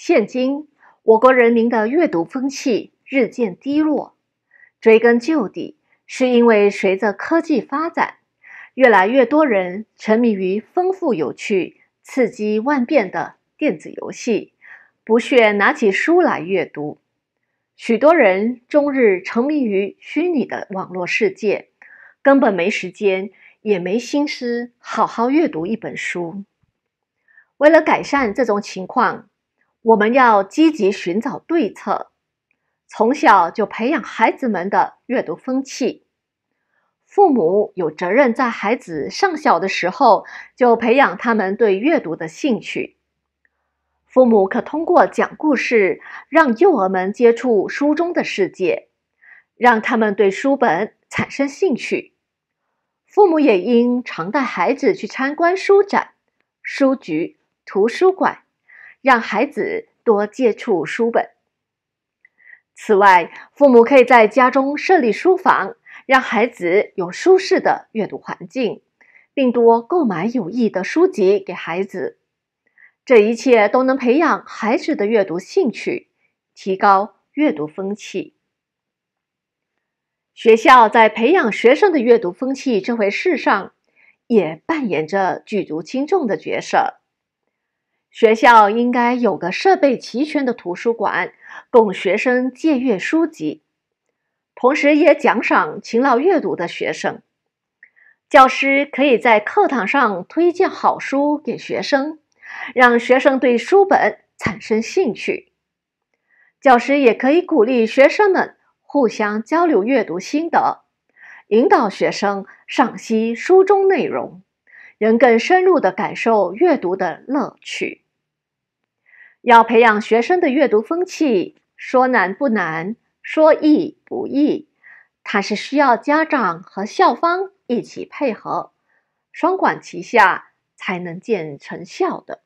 现今我国人民的阅读风气日渐低落，追根究底，是因为随着科技发展，越来越多人沉迷于丰富有趣、刺激万变的电子游戏，不屑拿起书来阅读。许多人终日沉迷于虚拟的网络世界，根本没时间也没心思好好阅读一本书。为了改善这种情况，我们要积极寻找对策，从小就培养孩子们的阅读风气。父母有责任在孩子尚小的时候就培养他们对阅读的兴趣。父母可通过讲故事，让幼儿们接触书中的世界，让他们对书本产生兴趣。父母也应常带孩子去参观书展、书局、图书馆。让孩子多接触书本。此外，父母可以在家中设立书房，让孩子有舒适的阅读环境，并多购买有益的书籍给孩子。这一切都能培养孩子的阅读兴趣，提高阅读风气。学校在培养学生的阅读风气这回事上，也扮演着举足轻重的角色。学校应该有个设备齐全的图书馆，供学生借阅书籍，同时也奖赏勤劳阅读的学生。教师可以在课堂上推荐好书给学生，让学生对书本产生兴趣。教师也可以鼓励学生们互相交流阅读心得，引导学生赏析书中内容，能更深入地感受阅读的乐趣。要培养学生的阅读风气，说难不难，说易不易，它是需要家长和校方一起配合，双管齐下，才能见成效的。